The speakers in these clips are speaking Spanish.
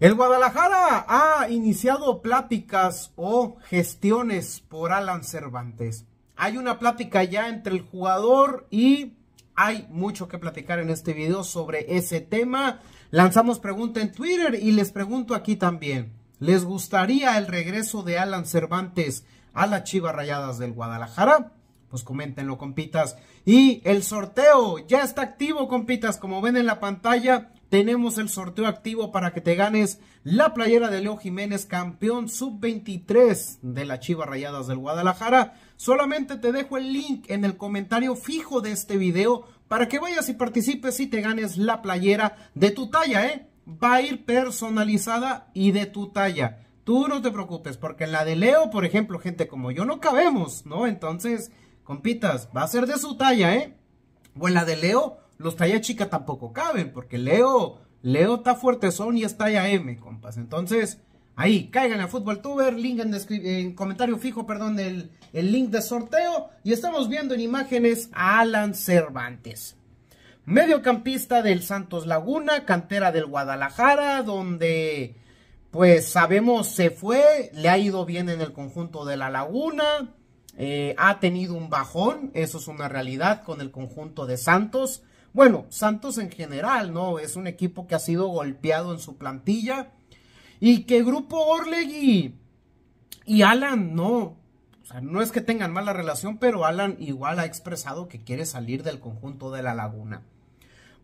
El Guadalajara ha iniciado pláticas o gestiones por Alan Cervantes. Hay una plática ya entre el jugador y hay mucho que platicar en este video sobre ese tema. Lanzamos pregunta en Twitter y les pregunto aquí también. ¿Les gustaría el regreso de Alan Cervantes a las Chivas Rayadas del Guadalajara? Pues coméntenlo, compitas. Y el sorteo ya está activo, compitas. Como ven en la pantalla, tenemos el sorteo activo para que te ganes la playera de Leo Jiménez, campeón sub-23 de la Chivas Rayadas del Guadalajara. Solamente te dejo el link en el comentario fijo de este video para que vayas y participes y te ganes la playera de tu talla, ¿eh? Va a ir personalizada y de tu talla. Tú no te preocupes, porque en la de Leo, por ejemplo, gente como yo no cabemos, ¿no? Entonces, compitas, va a ser de su talla, ¿eh? O en la de Leo los talla chica tampoco caben, porque Leo, Leo está fuerte son y es talla M, compas. Entonces, ahí, caigan a Fútbol Tuber, link en, comentario fijo, perdón, el, link de sorteo. Y estamos viendo en imágenes a Alan Cervantes. Mediocampista del Santos Laguna, cantera del Guadalajara, donde pues sabemos se fue, le ha ido bien en el conjunto de la Laguna, eh, ha tenido un bajón, eso es una realidad con el conjunto de Santos, bueno, Santos en general, ¿no? Es un equipo que ha sido golpeado en su plantilla. Y que Grupo Orlegui y Alan, no. O sea, no es que tengan mala relación, pero Alan igual ha expresado que quiere salir del conjunto de la laguna.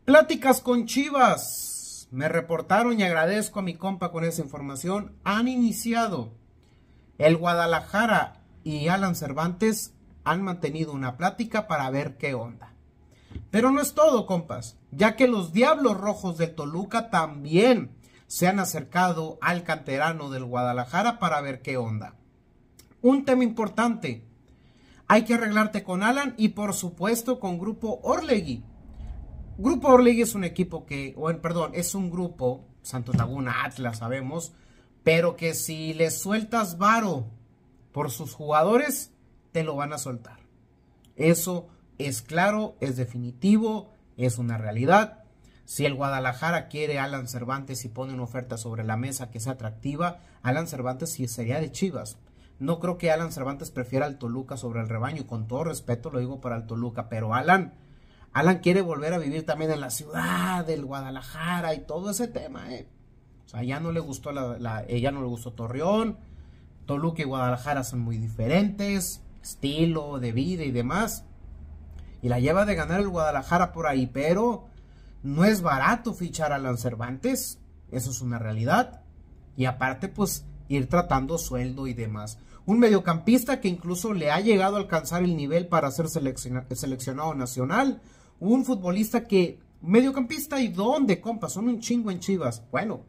Pláticas con Chivas. Me reportaron y agradezco a mi compa con esa información. Han iniciado el Guadalajara y Alan Cervantes han mantenido una plática para ver qué onda. Pero no es todo, compas, ya que los Diablos Rojos de Toluca también se han acercado al canterano del Guadalajara para ver qué onda. Un tema importante, hay que arreglarte con Alan y por supuesto con Grupo Orlegui. Grupo Orlegui es un equipo que, o perdón, es un grupo, Santos Laguna, Atlas, sabemos, pero que si le sueltas varo por sus jugadores, te lo van a soltar. Eso es claro, es definitivo, es una realidad. Si el Guadalajara quiere a Alan Cervantes y pone una oferta sobre la mesa que sea atractiva, Alan Cervantes sí sería de Chivas. No creo que Alan Cervantes prefiera al Toluca sobre el rebaño, con todo respeto lo digo para el Toluca, pero Alan, Alan quiere volver a vivir también en la ciudad del Guadalajara y todo ese tema, eh. O sea, ya no le gustó la, ella eh, no le gustó Torreón, Toluca y Guadalajara son muy diferentes, estilo de vida y demás. Y la lleva de ganar el Guadalajara por ahí, pero no es barato fichar a Alan Cervantes. Eso es una realidad. Y aparte, pues, ir tratando sueldo y demás. Un mediocampista que incluso le ha llegado a alcanzar el nivel para ser seleccionado nacional. Un futbolista que... Mediocampista y dónde, compa, son un chingo en Chivas. Bueno,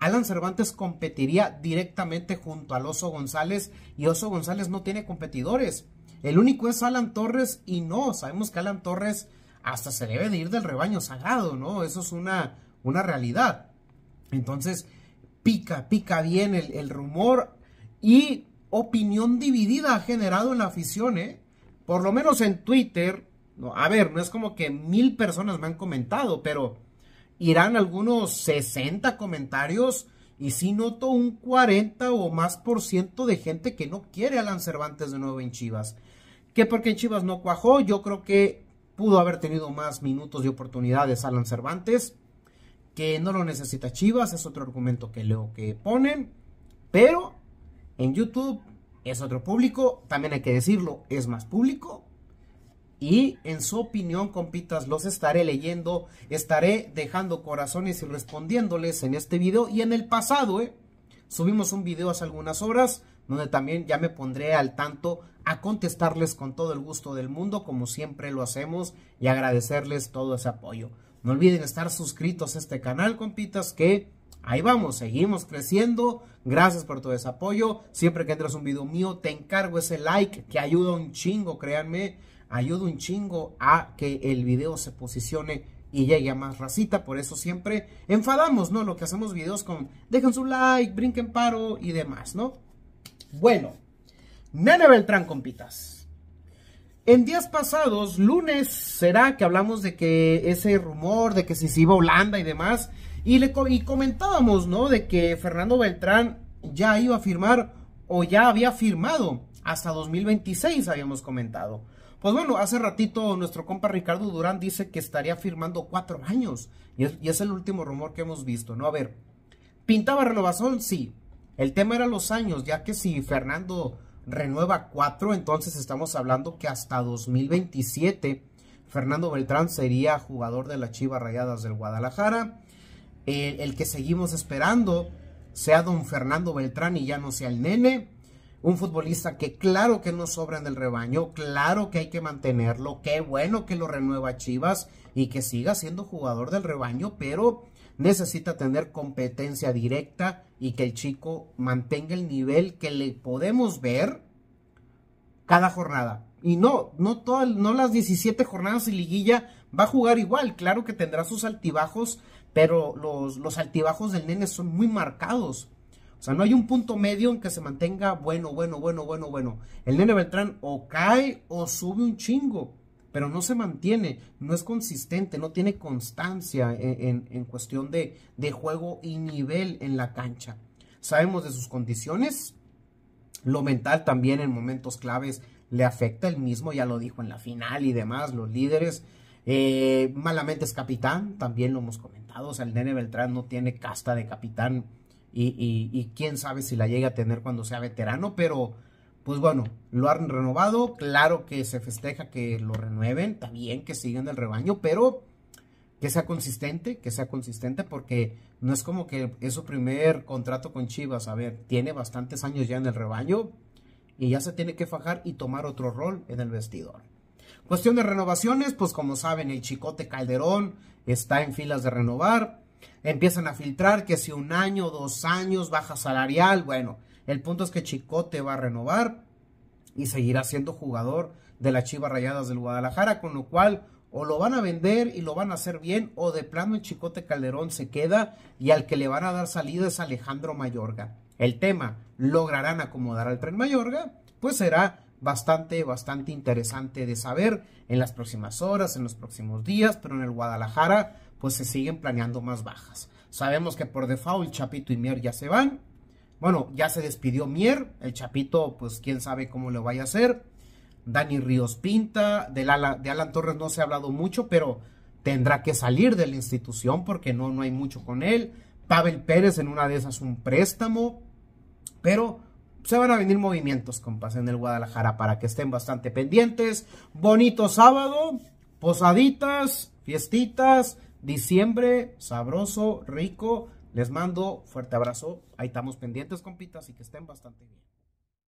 Alan Cervantes competiría directamente junto al Oso González y Oso González no tiene competidores. El único es Alan Torres y no, sabemos que Alan Torres hasta se debe de ir del rebaño sagrado, ¿no? Eso es una, una realidad. Entonces, pica, pica bien el, rumor y opinión dividida ha generado en la afición, ¿eh? Por lo menos en Twitter, no, a ver, no es como que mil personas me han comentado, pero irán algunos 60 comentarios y sí noto un 40 o más por ciento de gente que no quiere a Alan Cervantes de nuevo en Chivas que porque en Chivas no cuajó, yo creo que pudo haber tenido más minutos de oportunidades Alan Cervantes, que no lo necesita Chivas, es otro argumento que leo que ponen, pero en YouTube es otro público, también hay que decirlo, es más público. Y en su opinión, compitas, los estaré leyendo, estaré dejando corazones y respondiéndoles en este video. Y en el pasado, ¿eh? subimos un video hace algunas horas donde también ya me pondré al tanto a contestarles con todo el gusto del mundo, como siempre lo hacemos, y agradecerles todo ese apoyo. No olviden estar suscritos a este canal, compitas, que ahí vamos, seguimos creciendo. Gracias por todo ese apoyo. Siempre que entras un video mío, te encargo ese like que ayuda un chingo, créanme. Ayuda un chingo a que el video se posicione y llegue a más racita. Por eso siempre enfadamos, ¿no? Lo que hacemos videos con dejen su like, brinquen paro y demás, ¿no? Bueno, Nene Beltrán, compitas. En días pasados, lunes, será que hablamos de que ese rumor de que se iba a Holanda y demás, y, le, comentábamos, ¿no? De que Fernando Beltrán ya iba a firmar o ya había firmado hasta 2026, habíamos comentado. Pues bueno, hace ratito nuestro compa Ricardo Durán dice que estaría firmando cuatro años. Y es, el último rumor que hemos visto, ¿no? A ver, ¿pintaba renovación? Sí. El tema era los años, ya que si Fernando renueva cuatro, entonces estamos hablando que hasta 2027 Fernando Beltrán sería jugador de las Chivas Rayadas del Guadalajara. El, que seguimos esperando sea don Fernando Beltrán y ya no sea el nene. Un futbolista que claro que no sobra en el rebaño, claro que hay que mantenerlo, qué bueno que lo renueva Chivas y que siga siendo jugador del rebaño, pero necesita tener competencia directa y que el chico mantenga el nivel que le podemos ver cada jornada. Y no, no, todas, no las 17 jornadas y liguilla va a jugar igual. Claro que tendrá sus altibajos, pero los, los altibajos del nene son muy marcados. O sea, no hay un punto medio en que se mantenga bueno, bueno, bueno, bueno, bueno. El nene Beltrán o cae o sube un chingo pero no se mantiene, no es consistente, no tiene constancia en, cuestión de, de juego y nivel en la cancha. Sabemos de sus condiciones, lo mental también en momentos claves le afecta, el mismo ya lo dijo en la final y demás, los líderes. Eh, malamente es capitán, también lo hemos comentado, o sea, el Nene Beltrán no tiene casta de capitán y, y quién sabe si la llega a tener cuando sea veterano, pero pues bueno, lo han renovado. Claro que se festeja que lo renueven, también que sigan el rebaño, pero que sea consistente, que sea consistente, porque no es como que es su primer contrato con Chivas. A ver, tiene bastantes años ya en el rebaño y ya se tiene que fajar y tomar otro rol en el vestidor. Cuestión de renovaciones, pues como saben, el Chicote Calderón está en filas de renovar. Empiezan a filtrar que si un año, dos años, baja salarial, bueno, el punto es que Chicote va a renovar y seguirá siendo jugador de las Chivas Rayadas del Guadalajara, con lo cual o lo van a vender y lo van a hacer bien, o de plano el Chicote Calderón se queda y al que le van a dar salida es Alejandro Mayorga. El tema, ¿lograrán acomodar al tren Mayorga? Pues será bastante, bastante interesante de saber en las próximas horas, en los próximos días, pero en el Guadalajara pues se siguen planeando más bajas. Sabemos que por default Chapito y Mier ya se van, bueno, ya se despidió Mier, el Chapito, pues quién sabe cómo lo vaya a hacer. Dani Ríos Pinta, de, de Alan Torres no se ha hablado mucho, pero tendrá que salir de la institución porque no, no hay mucho con él. Pavel Pérez en una de esas un préstamo, pero se van a venir movimientos, compas, en el Guadalajara para que estén bastante pendientes. Bonito sábado, posaditas, fiestitas, diciembre, sabroso, rico les mando fuerte abrazo. Ahí estamos pendientes, compitas, y que estén bastante bien.